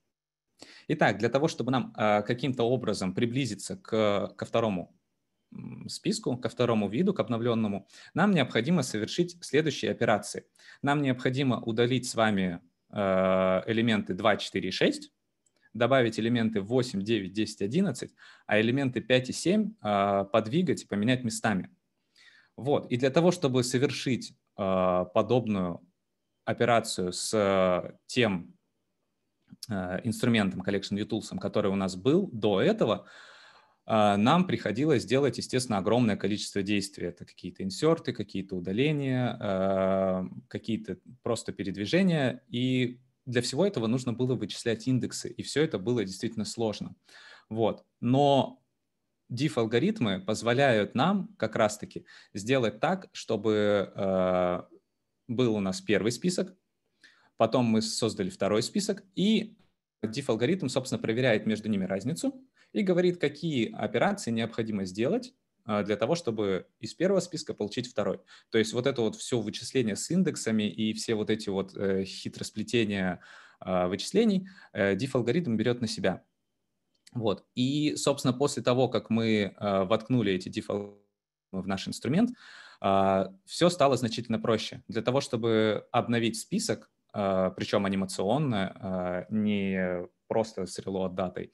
Итак, для того, чтобы нам а, каким-то образом приблизиться к, ко второму списку, ко второму виду, к обновленному, нам необходимо совершить следующие операции. Нам необходимо удалить с вами а, элементы 2, 4 и 6, добавить элементы 8, 9, 10, 11, а элементы 5 и 7 а, подвигать и поменять местами. Вот. И для того, чтобы совершить э, подобную операцию с э, тем э, инструментом Collection View который у нас был до этого, э, нам приходилось делать, естественно, огромное количество действий. Это какие-то инсерты, какие-то удаления, э, какие-то просто передвижения. И для всего этого нужно было вычислять индексы, и все это было действительно сложно. Вот. Но diff-алгоритмы позволяют нам как раз-таки сделать так, чтобы э, был у нас первый список, потом мы создали второй список, и diff-алгоритм, собственно, проверяет между ними разницу и говорит, какие операции необходимо сделать э, для того, чтобы из первого списка получить второй. То есть вот это вот все вычисление с индексами и все вот эти вот э, хитросплетения э, вычислений diff-алгоритм берет на себя. Вот. И, собственно, после того, как мы э, воткнули эти дефолты в наш инструмент, э, а, все стало значительно проще. Для того, чтобы обновить список, э, а, причем анимационно, э, не просто с от датой,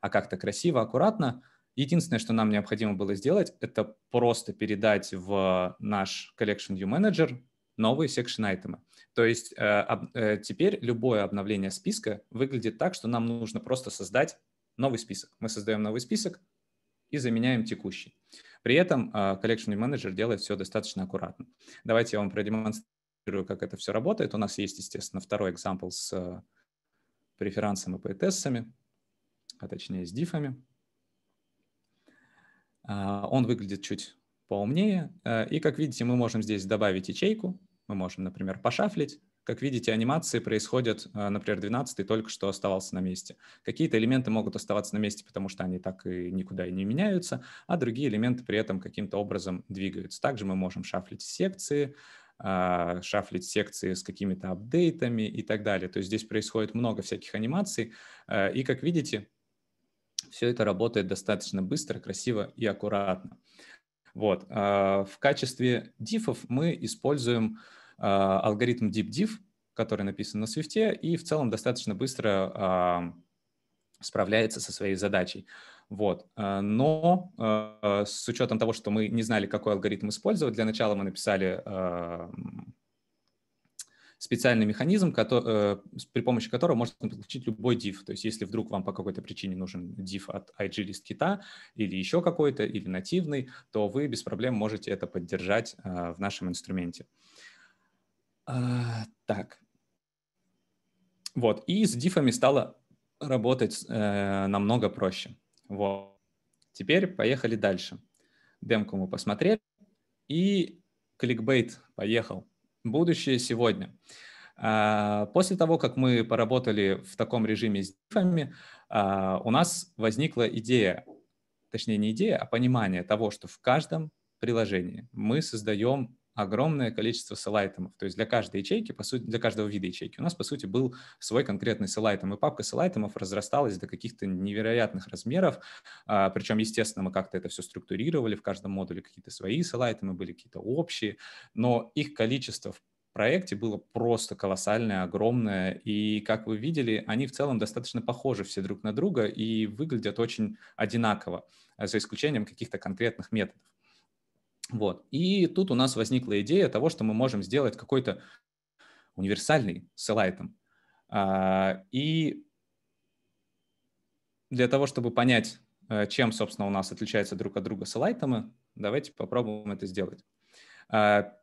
а как-то красиво, аккуратно, единственное, что нам необходимо было сделать, это просто передать в наш Collection View Manager новые Section Items. То есть э, э, теперь любое обновление списка выглядит так, что нам нужно просто создать новый список. Мы создаем новый список и заменяем текущий. При этом Collection а, менеджер делает все достаточно аккуратно. Давайте я вам продемонстрирую, как это все работает. У нас есть, естественно, второй экзампл с а, преферансом и поэтессами, а точнее с дифами. А, он выглядит чуть поумнее. И, как видите, мы можем здесь добавить ячейку. Мы можем, например, пошафлить как видите, анимации происходят, э, например, 12 только что оставался на месте. Какие-то элементы могут оставаться на месте, потому что они так и никуда и не меняются, а другие элементы при этом каким-то образом двигаются. Также мы можем шафлить секции, а, шафлить секции с какими-то апдейтами и так далее. То есть здесь происходит много всяких анимаций. Э, и, как видите, все это работает достаточно быстро, красиво и аккуратно. Вот. А, в качестве дифов мы используем Э, алгоритм DeepDiv, который написан на Swift, и в целом достаточно быстро а, справляется со своей задачей. Вот. Э, но э, с учетом того, что мы не знали, какой алгоритм использовать, для начала мы написали специальный механизм, при помощи которого можно получить любой div. То есть если вдруг вам по какой-то причине нужен div от IG-лист кита или еще какой-то, или нативный, то вы без проблем можете это поддержать в нашем инструменте. А, так. Вот. И с дифами стало работать э, намного проще. Вот. Теперь поехали дальше. Демку мы посмотрели. И кликбейт поехал. Будущее сегодня. А, после того, как мы поработали в таком режиме с дифами, а, у нас возникла идея, точнее не идея, а понимание того, что в каждом приложении мы создаем огромное количество селайтомов. То есть для каждой ячейки, по сути, для каждого вида ячейки у нас, по сути, был свой конкретный селайтом. И папка селайтомов разрасталась до каких-то невероятных размеров. А, причем, естественно, мы как-то это все структурировали. В каждом модуле какие-то свои селайтомы были, какие-то общие. Но их количество в проекте было просто колоссальное, огромное. И, как вы видели, они в целом достаточно похожи все друг на друга и выглядят очень одинаково, за исключением каких-то конкретных методов. Вот. И тут у нас возникла идея того, что мы можем сделать какой-то универсальный селайтом. А, и для того, чтобы понять, э, чем, собственно, у нас отличаются друг от друга селайтомы, давайте попробуем это сделать. А,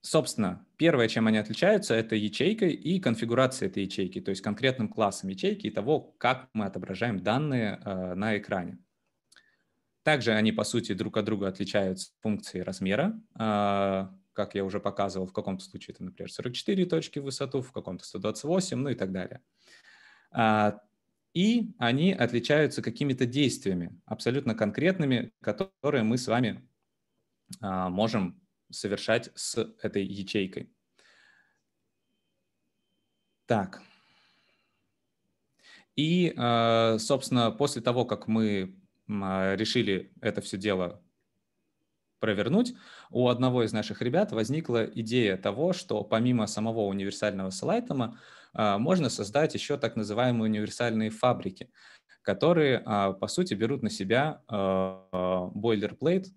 собственно, первое, чем они отличаются, это ячейка и конфигурация этой ячейки, то есть конкретным классом ячейки и того, как мы отображаем данные э, на экране. Также они, по сути, друг от друга отличаются функцией размера. А, как я уже показывал, в каком-то случае это, например, 44 точки в высоту, в каком-то 128, ну и так далее. А, и они отличаются какими-то действиями, абсолютно конкретными, которые мы с вами а, можем совершать с этой ячейкой. Так. И, собственно, после того, как мы а, решили это все дело провернуть, у одного из наших ребят возникла идея того, что помимо самого универсального слайтома а, можно создать еще так называемые универсальные фабрики, которые, а, по сути, берут на себя бойлерплейт,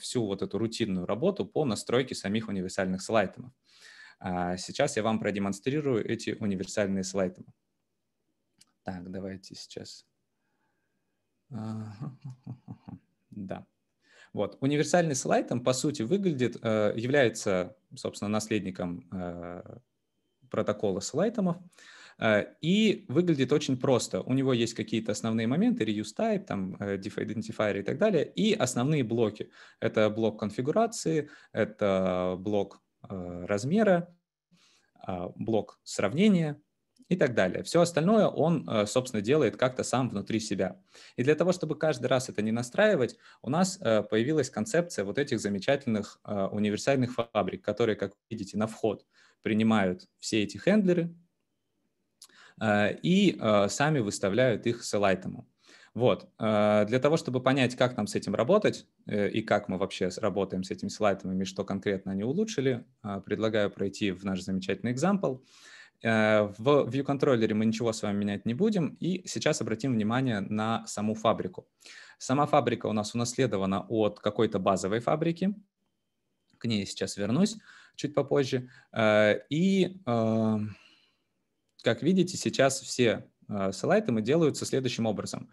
всю вот эту рутинную работу по настройке самих универсальных слайтомов. Сейчас я вам продемонстрирую эти универсальные слайтомы. Так, давайте сейчас да. Вот. Универсальный слайд там, по сути, выглядит, э, является, собственно, наследником э, протокола слайтомов э, и выглядит очень просто. У него есть какие-то основные моменты, reuse type, там, diff identifier и так далее, и основные блоки. Это блок конфигурации, это блок размера, а, блок сравнения, и так далее. Все остальное он, э, собственно, делает как-то сам внутри себя. И для того, чтобы каждый раз это не настраивать, у нас э, появилась концепция вот этих замечательных э, универсальных фабрик, которые, как видите, на вход принимают все эти хендлеры и сами выставляют их с элайтом. Вот. Для того, чтобы понять, как нам с этим работать и как мы вообще работаем с этими слайдами и что конкретно они улучшили, предлагаю пройти в наш замечательный экзампл. Э, в View контроллере мы ничего с вами менять не будем, и сейчас обратим внимание на саму фабрику. Сама фабрика у нас унаследована от какой-то базовой фабрики, к ней сейчас вернусь чуть попозже. Э, и, э, как видите, сейчас все селайтемы делаются следующим образом.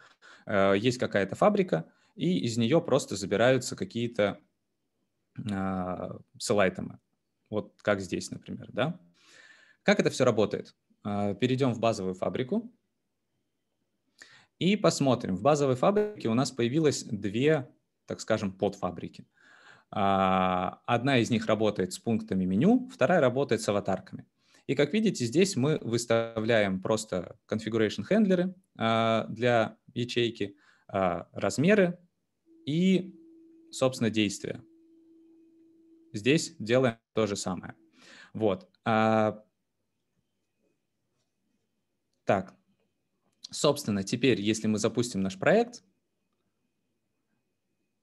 Есть какая-то фабрика, и из нее просто забираются какие-то селайтемы. Вот как здесь, например, да? Как это все работает? А, Перейдем в базовую фабрику и посмотрим. В базовой фабрике у нас появилось две, так скажем, подфабрики. А, одна из них работает с пунктами меню, вторая работает с аватарками. И как видите, здесь мы выставляем просто configuration хендлеры а, для ячейки, размеры и, собственно, действия. Здесь делаем то же самое. Вот. Так, собственно, теперь, если мы запустим наш проект,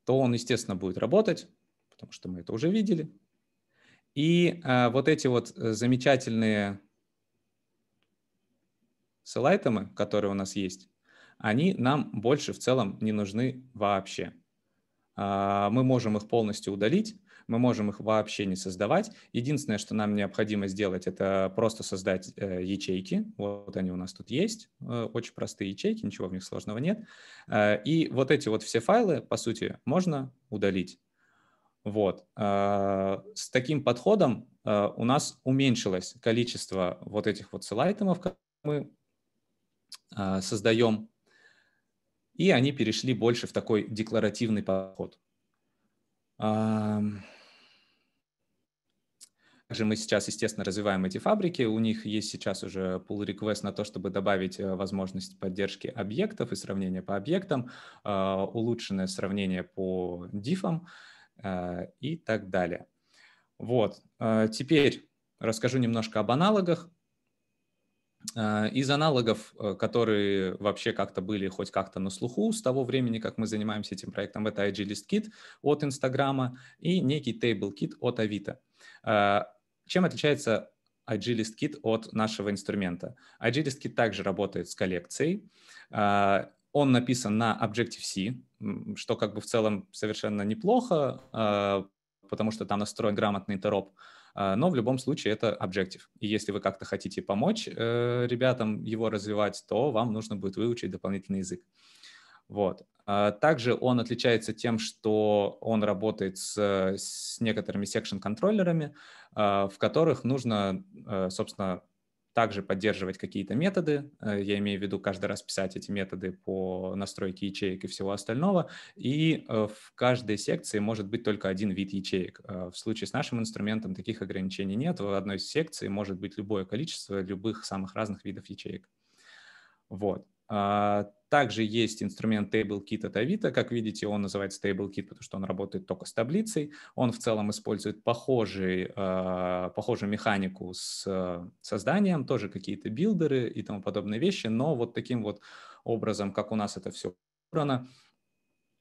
то он, естественно, будет работать, потому что мы это уже видели. И а, вот эти вот э, замечательные селайтемы, которые у нас есть, они нам больше в целом не нужны вообще. А, мы можем их полностью удалить, мы можем их вообще не создавать. Единственное, что нам необходимо сделать, это просто создать э, ячейки. Вот они у нас тут есть, э, очень простые ячейки, ничего в них сложного нет. Э, и вот эти вот все файлы, по сути, можно удалить. Вот. С таким подходом у нас уменьшилось количество вот этих вот селайтемов, которые мы создаем, и они перешли больше в такой декларативный подход. Также мы сейчас, естественно, развиваем эти фабрики. У них есть сейчас уже pull request на то, чтобы добавить э, возможность поддержки объектов и сравнения по объектам, а, улучшенное сравнение по дифам э, и так далее. Вот. Э, теперь расскажу немножко об аналогах. Из аналогов, которые вообще как-то были хоть как-то на слуху с того времени, как мы занимаемся этим проектом, это IG List Kit от Инстаграма и некий Table Kit от Авито. А, чем отличается IG-ListKit от нашего инструмента? IG-ListKit также работает с коллекцией. А, он написан на Objective-C, что как бы в целом совершенно неплохо, а, потому что там настроен грамотный интероп но в любом случае это Objective, И если вы как-то хотите помочь э, ребятам его развивать, то вам нужно будет выучить дополнительный язык. Вот. А также он отличается тем, что он работает с, э, с некоторыми секшн-контроллерами, а, в которых нужно, э, собственно, также поддерживать какие-то методы. Э, я имею в виду каждый раз писать эти методы по настройке ячеек и всего остального. И в каждой секции может быть только один вид ячеек. В случае с нашим инструментом таких ограничений нет. В одной секции может быть любое количество любых самых разных видов ячеек. Вот. А также есть инструмент TableKit от Авито. Как видите, он называется TableKit, потому что он работает только с таблицей. Он в целом использует похожий, э, похожую механику с э, созданием, тоже какие-то билдеры и тому подобные вещи, но вот таким вот образом, как у нас это все убрано,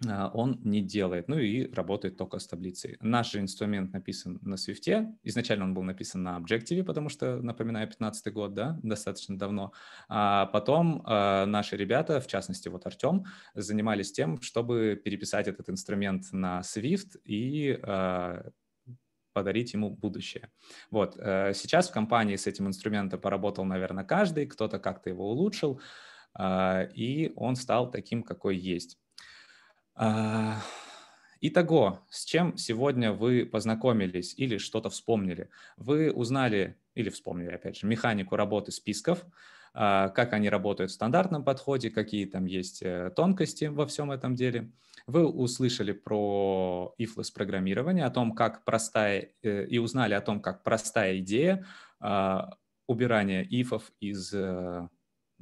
а, он не делает, ну и работает только с таблицей. Наш же инструмент написан на Swift, изначально он был написан на Objective, потому что, напоминаю, 15 год, да, достаточно давно. А потом э, наши ребята, в частности вот Артем, занимались тем, чтобы переписать этот инструмент на Swift и э, подарить ему будущее. Вот, э, сейчас в компании с этим инструментом поработал, наверное, каждый, кто-то как-то его улучшил, и он стал таким, какой есть. А, итого, с чем сегодня вы познакомились или что-то вспомнили? Вы узнали или вспомнили, опять же, механику работы списков, а, как они работают в стандартном подходе, какие там есть э, тонкости во всем этом деле. Вы услышали про ифлос программирования, о том, как простая, э, и узнали о том, как простая идея а, убирания ифов из э,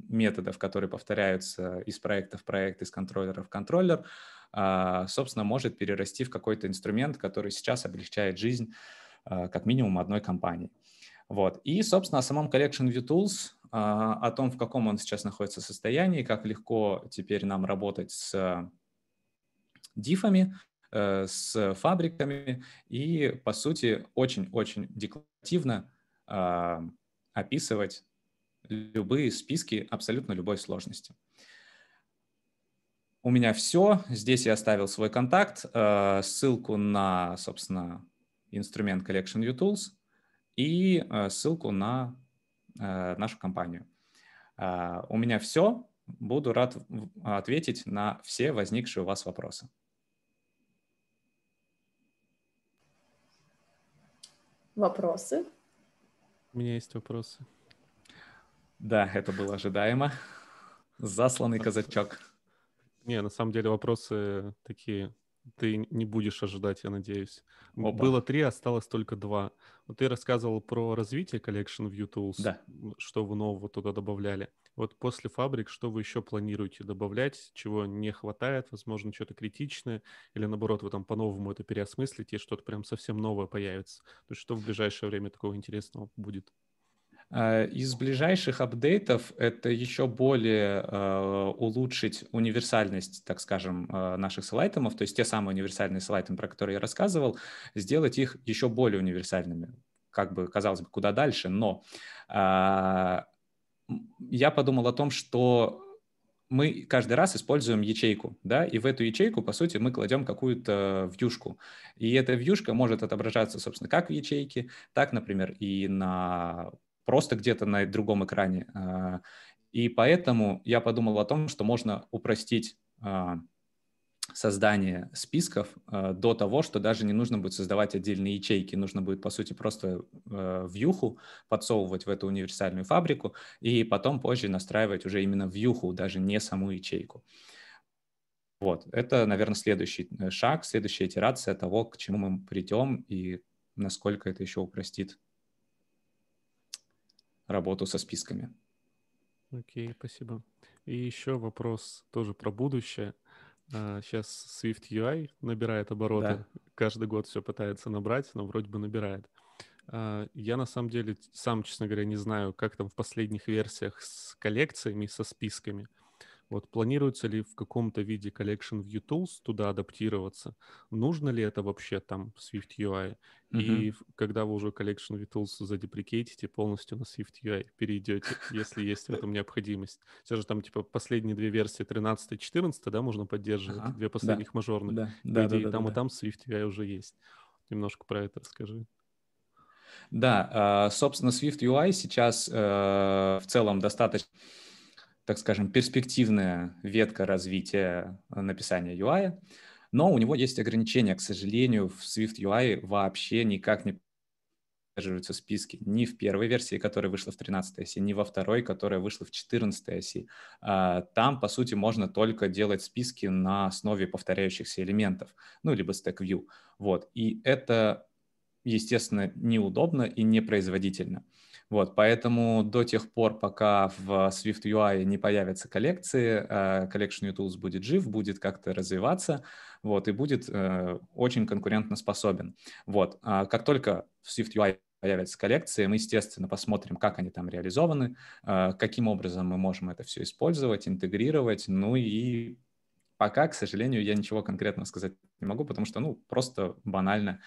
методов, которые повторяются из проекта в проект, из контроллера в контроллер, а, собственно, может перерасти в какой-то инструмент, который сейчас облегчает жизнь а, как минимум одной компании. Вот. И, собственно, о самом Collection View Tools, а, о том, в каком он сейчас находится состоянии, как легко теперь нам работать с дифами, э, с фабриками и, по сути, очень-очень декларативно описывать любые списки абсолютно любой сложности у меня все. Здесь я оставил свой контакт, э, ссылку на, собственно, инструмент Collection View Tools и э, ссылку на э, нашу компанию. У меня все. Буду рад ответить на все возникшие у вас вопросы. Вопросы? У меня есть вопросы. Да, это было ожидаемо. Засланный казачок. Не, на самом деле вопросы такие ты не будешь ожидать, я надеюсь. Опа. Было три, осталось только два. Вот ты рассказывал про развитие Collection View Tools, да. что вы нового туда добавляли. Вот после фабрик, что вы еще планируете добавлять, чего не хватает, возможно, что-то критичное, или наоборот, вы там по-новому это переосмыслите, и что-то прям совсем новое появится. То есть что в ближайшее время такого интересного будет? Э, из ближайших апдейтов это еще более э, улучшить универсальность, так скажем, э, наших слайтемов, то есть те самые универсальные слайтемы, про которые я рассказывал, сделать их еще более универсальными. Как бы, казалось бы, куда дальше, но я подумал о том, что мы каждый раз используем ячейку, да, и в эту ячейку, по сути, мы кладем какую-то вьюшку. И эта вьюшка может отображаться, собственно, как в ячейке, так, например, и на просто где-то на другом экране. А, и поэтому я подумал о том, что можно упростить а, создание списков а, до того, что даже не нужно будет создавать отдельные ячейки, нужно будет, по сути, просто вьюху подсовывать в эту универсальную фабрику и потом позже настраивать уже именно вьюху, даже не саму ячейку. Вот, это, наверное, следующий э, шаг, следующая итерация того, к чему мы придем и насколько это еще упростит работу со списками. Окей, okay, спасибо. И еще вопрос тоже про будущее. Сейчас а, Swift UI набирает обороты. Да. Каждый год все пытается набрать, но вроде бы набирает. А, я на самом деле сам, честно говоря, не знаю, как там в последних версиях с коллекциями, со списками. Вот планируется ли в каком-то виде Collection View Tools туда адаптироваться? Нужно ли это вообще там Swift UI? Mm-hmm. И когда вы уже Collection View Tools задеприкейтите полностью на Swift UI, перейдете, если есть в этом необходимость. Все же там типа последние две версии, 13 и 14, да, можно поддерживать, ага. две последних да. мажорных. Да. Да, да, да, там да, и там Swift UI уже есть. Немножко про это расскажи. Да, а, собственно, Swift UI сейчас э, в целом достаточно так скажем, перспективная ветка развития э, написания UI, но у него есть ограничения. К сожалению, в Swift UI вообще никак не поддерживаются списки ни в первой версии, которая вышла в 13 оси, ни во второй, которая вышла в 14 оси. А, там, по сути, можно только делать списки на основе повторяющихся элементов, ну, либо stack view. Вот. И это, естественно, неудобно и непроизводительно. производительно. Вот, поэтому до тех пор, пока в Swift UI не появятся коллекции, э, Collection Tools будет жив, будет как-то развиваться, вот, и будет э, очень конкурентно способен. Вот, а как только в Swift UI появятся коллекции, мы, естественно, посмотрим, как они там реализованы, э, каким образом мы можем это все использовать, интегрировать, ну и пока, к сожалению, я ничего конкретного сказать не могу, потому что, ну, просто банально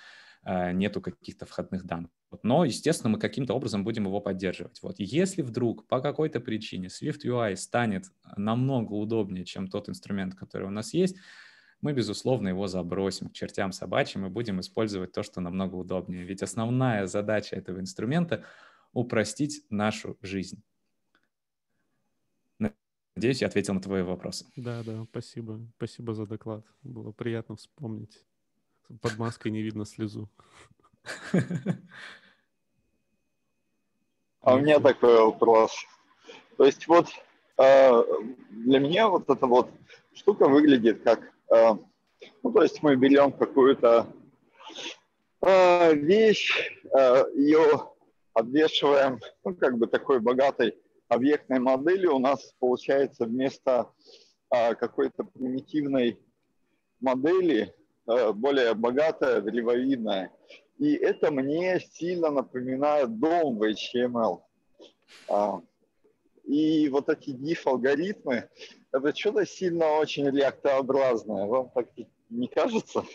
нету каких-то входных данных. Но, естественно, мы каким-то образом будем его поддерживать. Вот. Если вдруг по какой-то причине Swift UI станет э, намного удобнее, чем тот инструмент, который у нас есть, мы, безусловно, его забросим к чертям собачьим и будем использовать то, что намного удобнее. Ведь основная задача этого инструмента — упростить нашу жизнь. Надеюсь, я ответил на твои вопросы. Да, да, спасибо. Спасибо за доклад. Было приятно вспомнить. Под маской не видно слезу. <laughs> А у меня такой вопрос. То есть вот э, для меня вот эта вот штука выглядит как, э, ну то есть мы берем какую-то э, вещь, э, ее обвешиваем, ну как бы такой богатой объектной модели у нас получается вместо э, какой-то примитивной модели э, более богатая, древовидная. И это мне сильно напоминает дом в HTML. А, и вот эти diff-алгоритмы, это что-то сильно очень реактообразное. Вам так не кажется?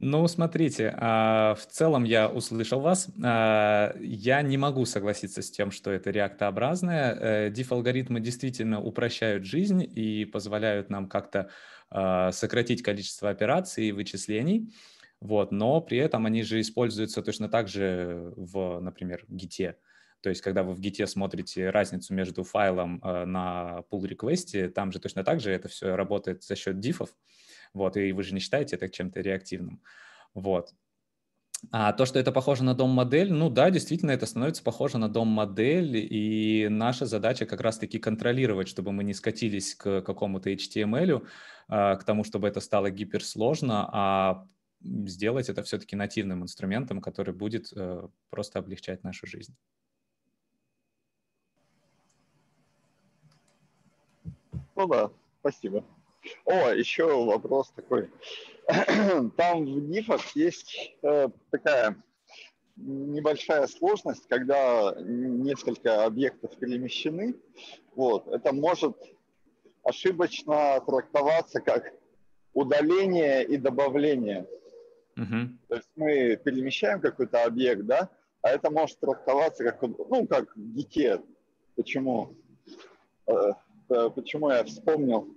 Ну, смотрите, а, в целом я услышал вас. А, я не могу согласиться с тем, что это реактообразное. Э, диф-алгоритмы действительно упрощают жизнь и позволяют нам как-то а, сократить количество операций и вычислений. Вот, но при этом они же используются точно так же в, например, Git. То есть, когда вы в Git смотрите разницу между файлом э, на pull request, там же точно так же это все работает за счет дифов. Вот, и вы же не считаете это чем-то реактивным. Вот. А то, что это похоже на дом-модель, ну да, действительно, это становится похоже на дом-модель, и наша задача как раз-таки контролировать, чтобы мы не скатились к какому-то HTML, э, к тому, чтобы это стало гиперсложно, а сделать это все-таки нативным инструментом, который будет э, просто облегчать нашу жизнь. Ну да, спасибо. О, еще вопрос такой. <clears throat> Там в дифах есть э, такая небольшая сложность, когда несколько объектов перемещены. Вот, это может ошибочно трактоваться как удаление и добавление. То есть мы перемещаем какой-то объект, да, а это может трактоваться как, ну, как гикет. Почему? Э, э, почему я вспомнил?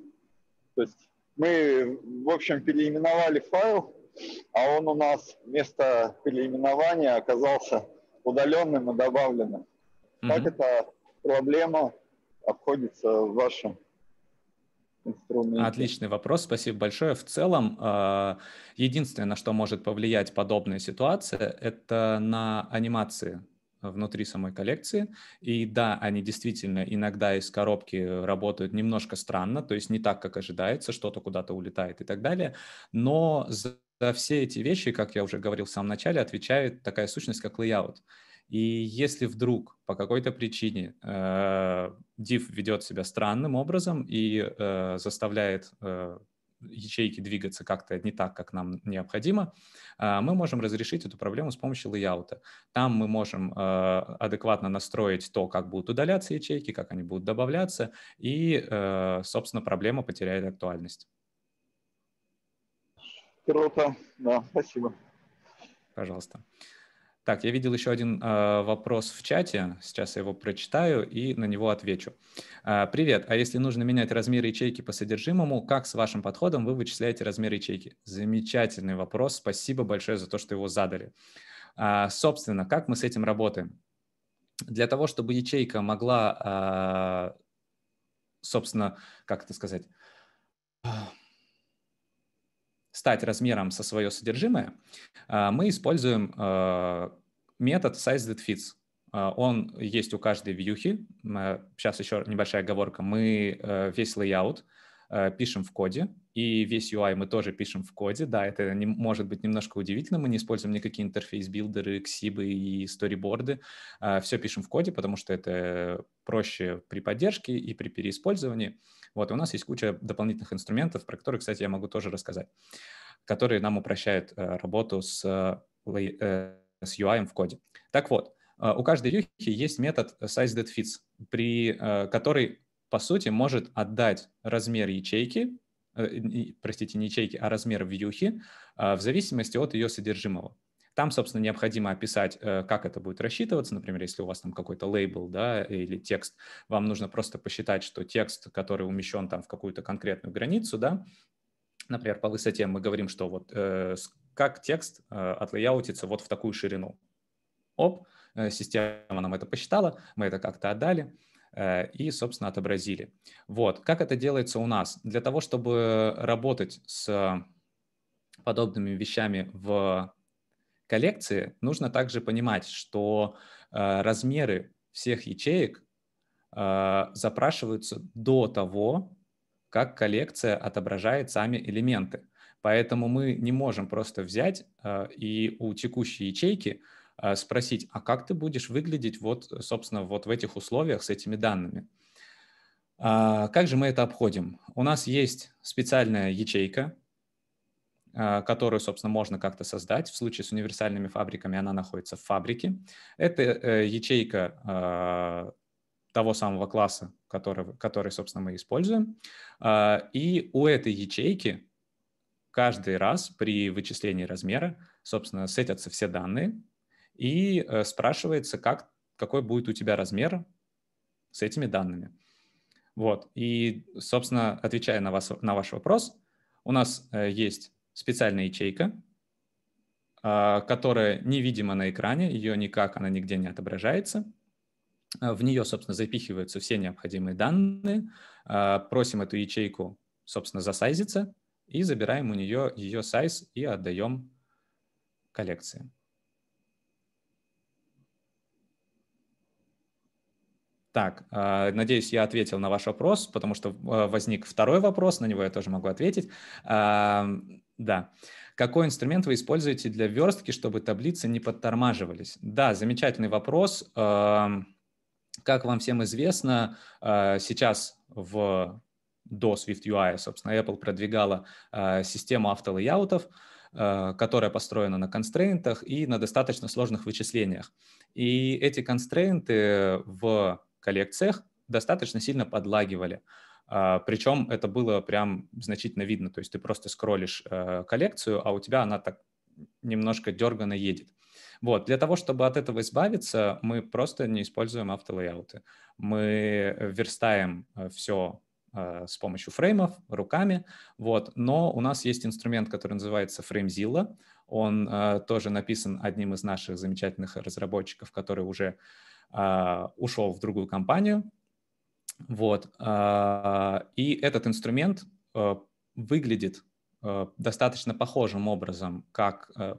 То есть мы, в общем, переименовали файл, а он у нас вместо переименования оказался удаленным и добавленным. Как mm-hmm. эта проблема обходится в вашем инструменте? Отличный вопрос, спасибо большое. В целом, а, единственное, на что может повлиять подобная ситуация, это на анимации внутри самой коллекции. И да, они действительно иногда из коробки работают немножко странно, то есть не так, как ожидается, что-то куда-то улетает и так далее. Но за все эти вещи, как я уже говорил в самом начале, отвечает такая сущность, как layout. И если вдруг по какой-то причине э, ведет себя странным образом и э, заставляет э, ячейки двигаться как-то не так, как нам необходимо, э, мы можем разрешить эту проблему с помощью лейаута. Там мы можем адекватно настроить то, как будут удаляться ячейки, как они будут добавляться, и, собственно, проблема потеряет актуальность. Круто, да, спасибо. Пожалуйста. Так, я видел еще один э, вопрос в чате. Сейчас я его прочитаю и на него отвечу. Э, привет. А если нужно менять размер ячейки по содержимому, как с вашим подходом вы вычисляете размер ячейки? Замечательный вопрос. Спасибо большое за то, что его задали. Э, собственно, как мы с этим работаем? Для того, чтобы ячейка могла, э, собственно, как это сказать? стать размером со свое содержимое, а, мы используем а, метод size that а, Он есть у каждой вьюхи. Сейчас еще небольшая оговорка. Мы э, весь layout э, пишем в коде, и весь UI мы тоже пишем в коде. Да, это не, может быть немножко удивительно. Мы не используем никакие интерфейс-билдеры, ксибы и сториборды. Все пишем в коде, потому что это проще при поддержке и при переиспользовании. Вот, и у нас есть куча дополнительных инструментов, про которые, кстати, я могу тоже рассказать, которые нам упрощают э, работу с, э, э, с UI в коде. Так вот, у каждой юхи есть метод size при, который, по сути, может отдать размер ячейки, простите, не ячейки, а размер в юхи, в зависимости от ее содержимого. Там, собственно, необходимо описать, э, как это будет рассчитываться. Например, если у вас там какой-то лейбл да, или текст, вам нужно просто посчитать, что текст, который умещен там в какую-то конкретную границу, да, например, по высоте мы говорим, что вот э, как текст э, отлаяутится вот в такую ширину. Оп, э, система нам это посчитала, мы это как-то отдали и, собственно, отобразили. Вот, как это делается у нас? Для того, чтобы работать с подобными вещами в коллекции, нужно также понимать, что э, размеры всех ячеек э, запрашиваются до того, как коллекция отображает сами элементы. Поэтому мы не можем просто взять э, и у текущей ячейки э, спросить, а как ты будешь выглядеть вот, собственно, вот в этих условиях с этими данными. А, как же мы это обходим? У нас есть специальная ячейка, а, которую, собственно, можно как-то создать. В случае с универсальными фабриками она находится в фабрике. Это э, ячейка а, того самого класса, который, который, собственно, мы используем. А, и у этой ячейки каждый раз при вычислении размера, собственно, сетятся все данные и э, спрашивается, как, какой будет у тебя размер с этими данными. Вот. И, собственно, отвечая на, вас, на ваш вопрос, у нас э, есть специальная ячейка, а, которая невидима на экране, ее никак, она нигде не отображается. А, в нее, собственно, запихиваются все необходимые данные, а, просим эту ячейку, собственно, засайзиться и забираем у нее ее сайз и отдаем коллекции. Так, надеюсь, я ответил на ваш вопрос, потому что возник второй вопрос, на него я тоже могу ответить. Да. Какой инструмент вы используете для верстки, чтобы таблицы не подтормаживались? Да, замечательный вопрос. Эм, как вам всем известно, э, сейчас в до Swift UI, собственно, Apple продвигала э, систему автолейаутов, э, которая построена на констрейнтах и на достаточно сложных вычислениях. И эти констрейнты в коллекциях достаточно сильно подлагивали. Uh, а, Причем это было прям значительно видно. То есть ты просто скроллишь э, коллекцию, а у тебя она так немножко дергано едет. Вот. Для того, чтобы от этого избавиться, мы просто не используем автолейауты. Мы верстаем э, все э, с помощью фреймов, руками, вот. Но у нас есть инструмент, который называется FrameZilla. Он э, тоже написан одним из наших замечательных разработчиков, который уже э, ушел в другую компанию, вот. А, и этот инструмент э, выглядит э, достаточно похожим образом, как, э,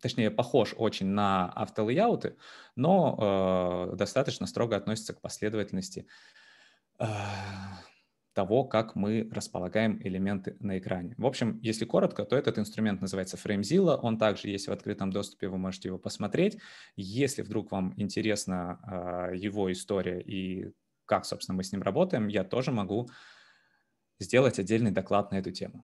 точнее, похож очень на автолейауты, но достаточно строго относится к последовательности того, как мы располагаем элементы на экране. В общем, если коротко, то этот инструмент называется FrameZilla, он также есть в открытом доступе, вы можете его посмотреть. Если вдруг вам интересна э, его история и как, собственно, мы с ним работаем, я тоже могу сделать отдельный доклад на эту тему.